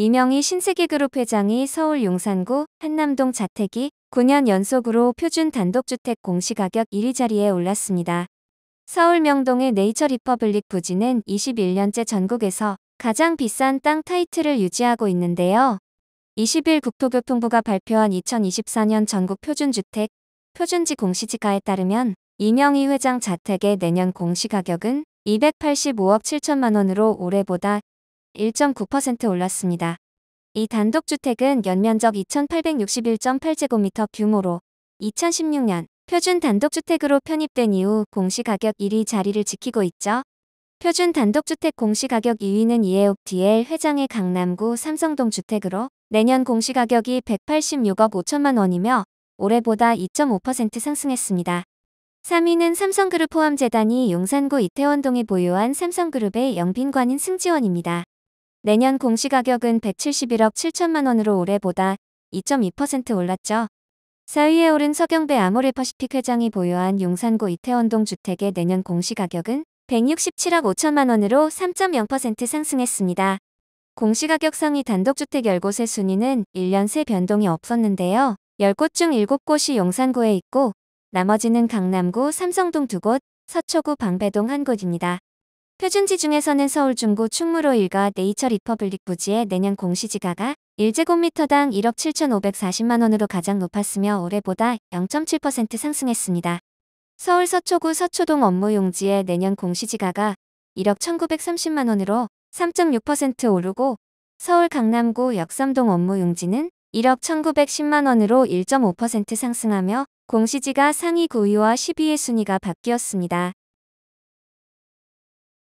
이명희 신세계그룹 회장이 서울 용산구 한남동 자택이 9년 연속으로 표준 단독주택 공시가격 1위 자리에 올랐습니다. 서울 명동의 네이처 리퍼블릭 부지는 21년째 전국에서 가장 비싼 땅 타이틀을 유지하고 있는데요. 20일 국토교통부가 발표한 2024년 전국 표준주택, 표준지 공시지가에 따르면 이명희 회장 자택의 내년 공시가격은 285억 7천만 원으로 올해보다 1.9% 올랐습니다. 이 단독주택은 연면적 2861.8제곱미터 규모로 2016년 표준 단독주택으로 편입된 이후 공시가격 1위 자리를 지키고 있죠. 표준 단독주택 공시가격 2위는 이에옥 t l 회장의 강남구 삼성동 주택으로 내년 공시가격이 186억 5천만 원이며 올해보다 2.5% 상승했습니다. 3위는 삼성그룹 포함재단이 용산구 이태원동에 보유한 삼성그룹의 영빈관인 승지원입니다. 내년 공시가격은 171억 7천만 원으로 올해보다 2.2% 올랐죠. 사위에 오른 서경배 아모레 퍼시픽 회장이 보유한 용산구 이태원동 주택의 내년 공시가격은 167억 5천만 원으로 3.0% 상승했습니다. 공시가격 상위 단독주택 10곳의 순위는 1년 새 변동이 없었는데요. 10곳 중 7곳이 용산구에 있고 나머지는 강남구 삼성동 2곳, 서초구 방배동 1곳입니다. 표준지 중에서는 서울 중구 충무로 일가 네이처 리퍼블릭 부지의 내년 공시지가가 1제곱미터당 1억 7,540만원으로 가장 높았으며 올해보다 0.7% 상승했습니다. 서울 서초구 서초동 업무용지의 내년 공시지가가 1억 1,930만원으로 3.6% 오르고 서울 강남구 역삼동 업무용지는 1억 1,910만원으로 1.5% 상승하며 공시지가 상위 9위와 12위 의 순위가 바뀌었습니다.